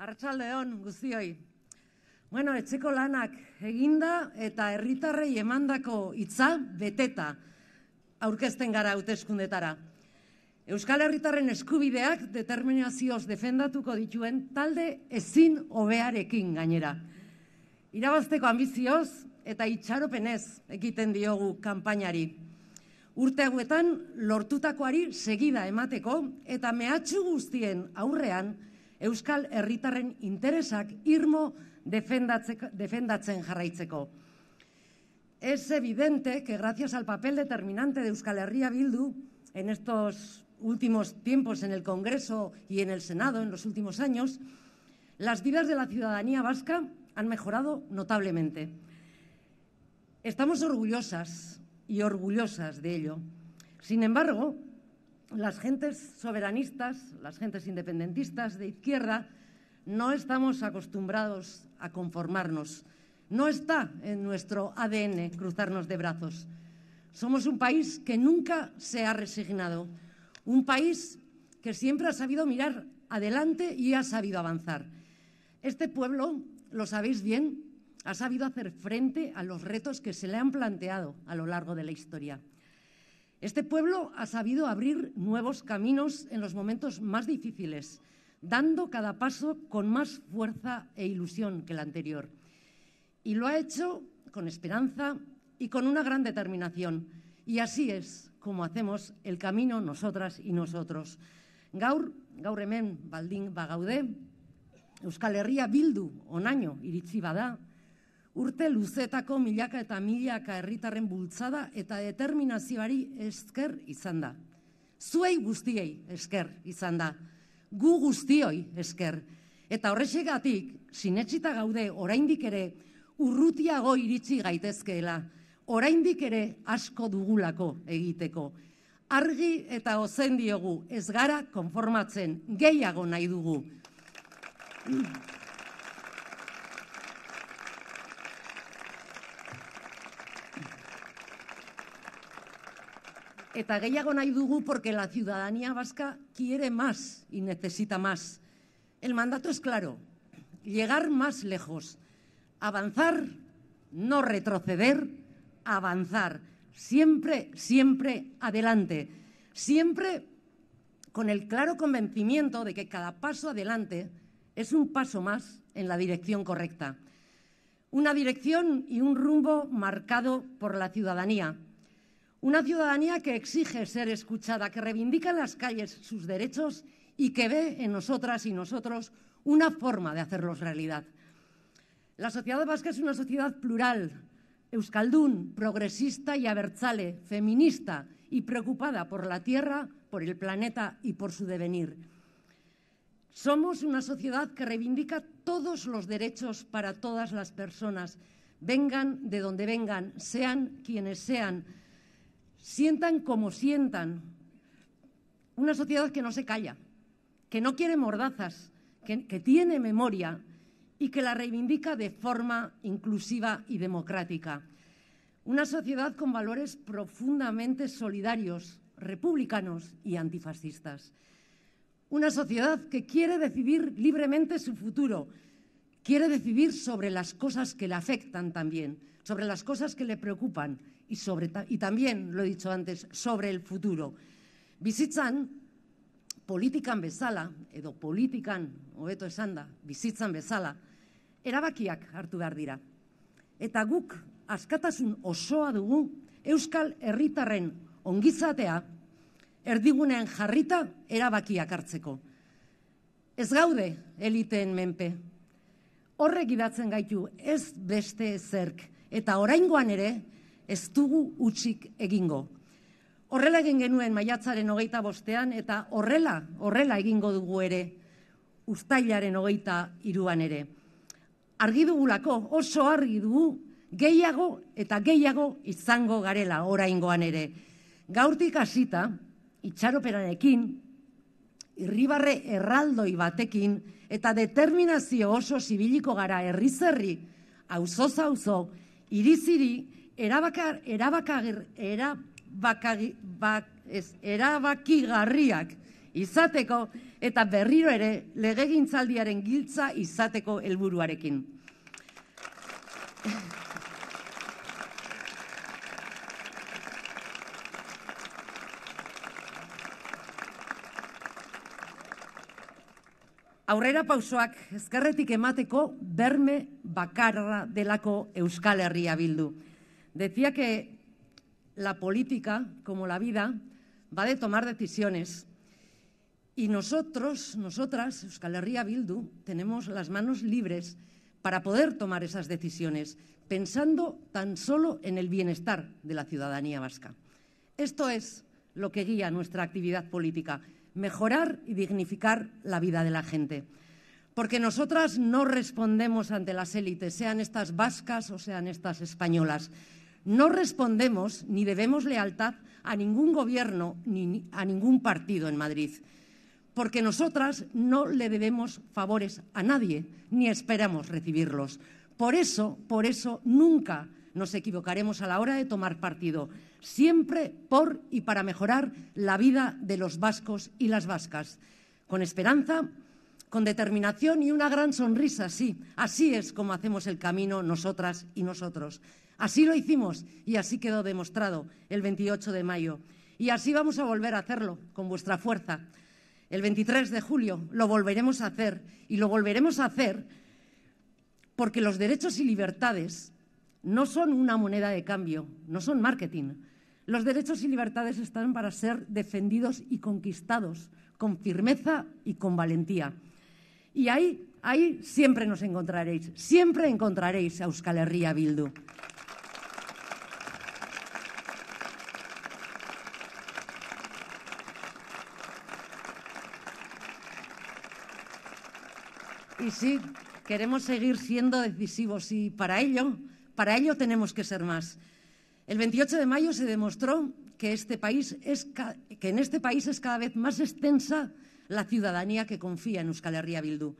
Artxalde hon, guztioi. Bueno, etxeko lanak eginda eta herritarrei emandako hitza beteta aurkezten gara hauteskundetara. Euskal Herritarren eskubideak determinazioz defendatuko dituen talde ezin hobearekin gainera. Irabazteko ambizioz eta itxaropenez egiten diogu kanpainari. Urte hauetan lortutakoari segida emateko eta mehatxu guztien aurrean, euskal herritarren interesak irmo defendatzen jarraitzeko. Es evidente que gracias al papel determinante de Euskal Herria Bildu en estos últimos tiempos en el Congreso y en el Senado en los últimos años, las vidas de la ciudadanía vasca han mejorado notablemente. Estamos orgullosas y orgullosas de ello. Sin embargo, las gentes soberanistas, las gentes independentistas de izquierda, no estamos acostumbrados a conformarnos. No está en nuestro ADN cruzarnos de brazos. Somos un país que nunca se ha resignado, un país que siempre ha sabido mirar adelante y ha sabido avanzar. Este pueblo, lo sabéis bien, ha sabido hacer frente a los retos que se le han planteado a lo largo de la historia. Este pueblo ha sabido abrir nuevos caminos en los momentos más difíciles, dando cada paso con más fuerza e ilusión que el anterior. Y lo ha hecho con esperanza y con una gran determinación. Y así es como hacemos el camino nosotras y nosotros. Gaur, gaur hemen Euskal Herria bildu Onaño, urte luzetako milaka eta milaka herritarren bultzada eta determinazioari esker izan da. Zuei guztiei esker izan da. Gu guztioi esker. Eta horrexegatik, sinetsita gaude oraindik ere urrutiago iritsi gaitezkeela. Oraindik ere asko dugulako egiteko. Argi eta ozen diogu ez gara konformatzen gehiago nahi dugu. Eta gehiago porque la ciudadanía vasca quiere más y necesita más. El mandato es claro, llegar más lejos, avanzar, no retroceder, avanzar. Siempre, siempre adelante. Siempre con el claro convencimiento de que cada paso adelante es un paso más en la dirección correcta. Una dirección y un rumbo marcado por la ciudadanía, una ciudadanía que exige ser escuchada, que reivindica en las calles sus derechos y que ve en nosotras y nosotros una forma de hacerlos realidad. La sociedad vasca es una sociedad plural, euskaldún, progresista y abertzale, feminista y preocupada por la tierra, por el planeta y por su devenir. Somos una sociedad que reivindica todos los derechos para todas las personas, vengan de donde vengan, sean quienes sean, sientan como sientan. Una sociedad que no se calla, que no quiere mordazas, que, tiene memoria y que la reivindica de forma inclusiva y democrática. Una sociedad con valores profundamente solidarios, republicanos y antifascistas. Una sociedad que quiere decidir libremente su futuro, quiere decidir sobre las cosas que le afectan también, sobre las cosas que le preocupan y, sobre, y también, lo he dicho antes, sobre el futuro. Bizitzan, politikan bezala, edo politikan, hobeto esan da, bizitzan bezala, erabakiak hartu behar dira. Eta guk, askatasun osoa dugu, Euskal Herritarren ongizatea, erdigunean jarrita, erabakiak hartzeko. Ez gaude, eliteen menpe. Horrek idatzen gaitu, ez beste ezerk Eta oraingoan ere, ez dugu utxik egingo. Horrela egin genuen maiatzaren hogeita bostean eta horrela, horrela egingo dugu ere, ustailaren hogeita iruan ere. Argi dugulako, oso argi dugu, gehiago eta gehiago izango garela oraingoan ere. Gaurtik hasita, itxaroperanekin, irribarre erraldoi batekin eta determinazio oso zibiliko gara herrizerri, auzo zauzo, iriziri, erabakar, erabakagir, ez, erabakigarriak izateko eta berriro ere legegintzaldiaren giltza izateko helburuarekin. Aurrera pausoak ezkerretik emateko berme bakarra delako Euskal Herria bildu. Decía que la política, como la vida, va de tomar decisiones. Y nosotros, nosotras, Euskal Herria Bildu, tenemos las manos libres para poder tomar esas decisiones, pensando tan solo en el bienestar de la ciudadanía vasca. Esto es lo que guía nuestra actividad política, mejorar y dignificar la vida de la gente. Porque nosotras no respondemos ante las élites, sean estas vascas o sean estas españolas. No respondemos ni debemos lealtad a ningún gobierno ni a ningún partido en Madrid, porque nosotras no le debemos favores a nadie ni esperamos recibirlos. Por eso, por eso nunca nos equivocaremos a la hora de tomar partido, siempre por y para mejorar la vida de los vascos y las vascas. Con esperanza con determinación y una gran sonrisa, sí. Así es como hacemos el camino nosotras y nosotros. Así lo hicimos y así quedó demostrado el 28 de mayo. Y así vamos a volver a hacerlo, con vuestra fuerza. El 23 de julio lo volveremos a hacer y lo volveremos a hacer porque los derechos y libertades no son una moneda de cambio, no son marketing. Los derechos y libertades están para ser defendidos y conquistados con firmeza y con valentía. Y ahí, ahí siempre nos encontraréis, siempre encontraréis a Euskal Herria Bildu. Y sí, queremos seguir siendo decisivos y para ello, para ello tenemos que ser más. El 28 de mayo se demostró que, este país es, que en este país es cada vez más extensa la ciudadanía que confía en Euskal Herria Bildu.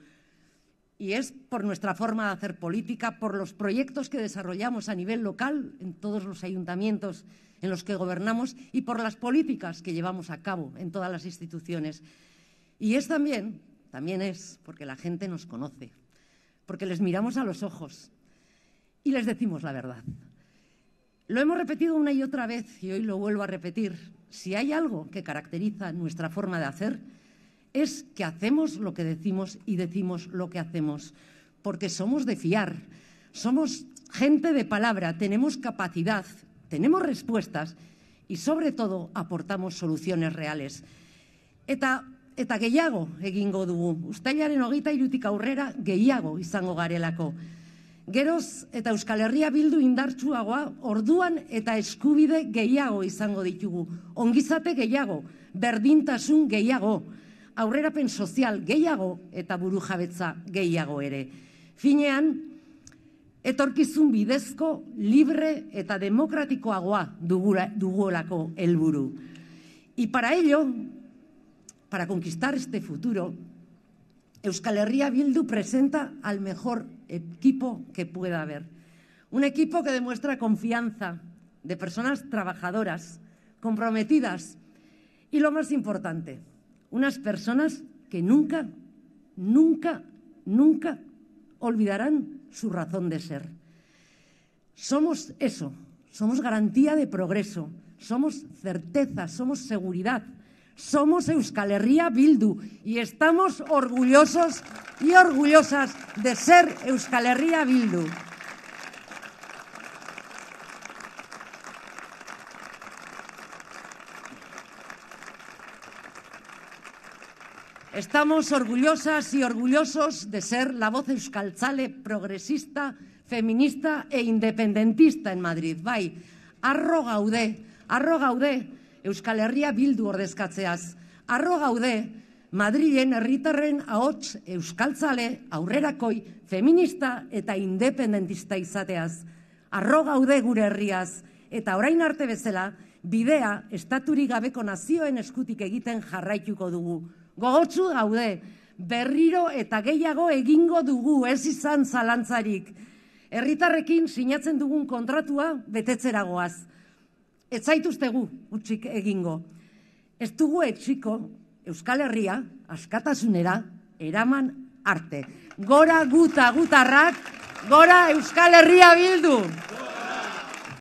Y es por nuestra forma de hacer política, por los proyectos que desarrollamos a nivel local en todos los ayuntamientos en los que gobernamos y por las políticas que llevamos a cabo en todas las instituciones. Y es también, también es porque la gente nos conoce, porque les miramos a los ojos y les decimos la verdad. Lo hemos repetido una y otra vez y hoy lo vuelvo a repetir. Si hay algo que caracteriza nuestra forma de hacer, es que hacemos lo que decimos y decimos lo que hacemos, porque somos de fiar, somos gente de palabra, tenemos capacidad, tenemos respuestas y sobre todo aportamos soluciones reales. Eta eta gehiago egingo dugu. Uztailaren hogeita irutik aurrera gehiago izango garelako. Geroz eta Euskal Herria bildu indartsuagoa orduan eta eskubide gehiago izango ditugu. Ongizate gehiago, berdintasun gehiago. aurrerapen sozial gehiago eta buru jabetza gehiago ere. Finean, etorkizun bidezko, libre eta demokratikoagoa dugolako helburu. Y para ello, para conquistar este futuro, Euskal Herria Bildu presenta al mejor equipo que pueda haber. Un equipo que demuestra confianza de personas trabajadoras, comprometidas y, lo más importante, unas personas que nunca, nunca, nunca olvidarán su razón de ser. Somos eso, somos garantía de progreso, somos certeza, somos seguridad, somos Euskal Herria Bildu y estamos orgullosos y orgullosas de ser Euskal Herria Bildu. Estamos orgullosas y orgullosos de ser la voz euskaltzale progresista, feminista e independentista en Madrid. Bai, arro gaude, arro gaude, Euskal Herria bildu ordezkatzeaz. Arro gaude, Madrilen herritarren ahots euskaltzale aurrerakoi feminista eta independentista izateaz. Arro gaude gure herriaz, eta orain arte bezala, bidea estaturi gabeko nazioen eskutik egiten jarraituko dugu gogotsu gaude, berriro eta gehiago egingo dugu ez izan zalantzarik. Herritarrekin sinatzen dugun kontratua betetzeragoaz. goaz. Ez zaituztegu utxik egingo. Ez dugu etxiko Euskal Herria askatasunera eraman arte. Gora guta gutarrak, gora Euskal Herria bildu!